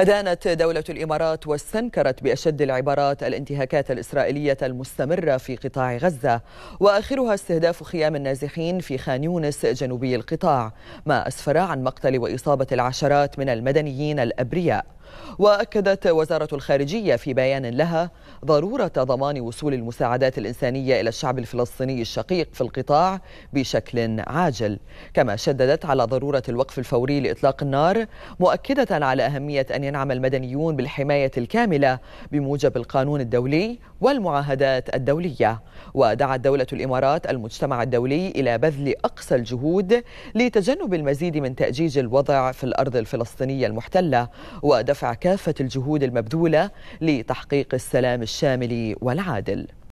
أدانت دولة الإمارات واستنكرت بأشد العبارات الانتهاكات الإسرائيلية المستمرة في قطاع غزة وآخرها استهداف خيام النازحين في خان يونس جنوبي القطاع ما أسفر عن مقتل وإصابة العشرات من المدنيين الأبرياء وأكدت وزارة الخارجية في بيان لها ضرورة ضمان وصول المساعدات الإنسانية إلى الشعب الفلسطيني الشقيق في القطاع بشكل عاجل كما شددت على ضرورة الوقف الفوري لإطلاق النار مؤكدة على أهمية أن ينعم المدنيون بالحماية الكاملة بموجب القانون الدولي والمعاهدات الدولية ودعت دولة الإمارات المجتمع الدولي إلى بذل أقصى الجهود لتجنب المزيد من تأجيج الوضع في الأرض الفلسطينية المحتلة ودفع ودفع كافة الجهود المبذولة لتحقيق السلام الشامل والعادل